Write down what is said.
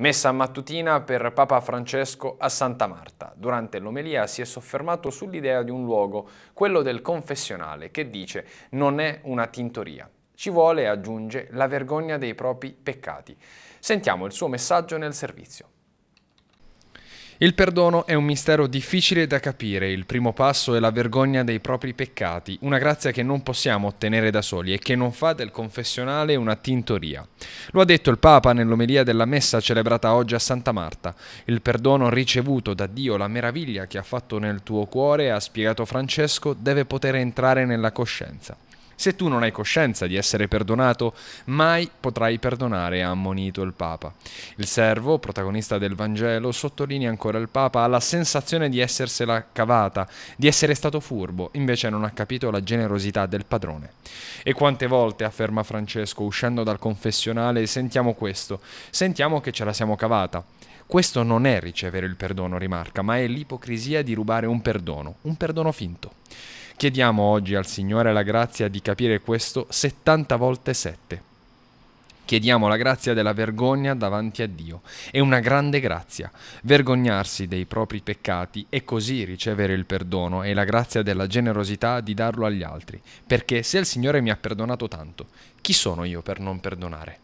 Messa mattutina per Papa Francesco a Santa Marta. Durante l'omelia si è soffermato sull'idea di un luogo, quello del confessionale, che dice non è una tintoria. Ci vuole, aggiunge, la vergogna dei propri peccati. Sentiamo il suo messaggio nel servizio. Il perdono è un mistero difficile da capire, il primo passo è la vergogna dei propri peccati, una grazia che non possiamo ottenere da soli e che non fa del confessionale una tintoria. Lo ha detto il Papa nell'omelia della messa celebrata oggi a Santa Marta. Il perdono ricevuto da Dio, la meraviglia che ha fatto nel tuo cuore, ha spiegato Francesco, deve poter entrare nella coscienza. Se tu non hai coscienza di essere perdonato, mai potrai perdonare, ha ammonito il Papa. Il servo, protagonista del Vangelo, sottolinea ancora il Papa, ha la sensazione di essersela cavata, di essere stato furbo, invece non ha capito la generosità del padrone. E quante volte, afferma Francesco, uscendo dal confessionale, sentiamo questo, sentiamo che ce la siamo cavata. Questo non è ricevere il perdono, rimarca, ma è l'ipocrisia di rubare un perdono, un perdono finto. Chiediamo oggi al Signore la grazia di capire questo 70 volte 7. Chiediamo la grazia della vergogna davanti a Dio. È una grande grazia. Vergognarsi dei propri peccati e così ricevere il perdono e la grazia della generosità di darlo agli altri. Perché se il Signore mi ha perdonato tanto, chi sono io per non perdonare?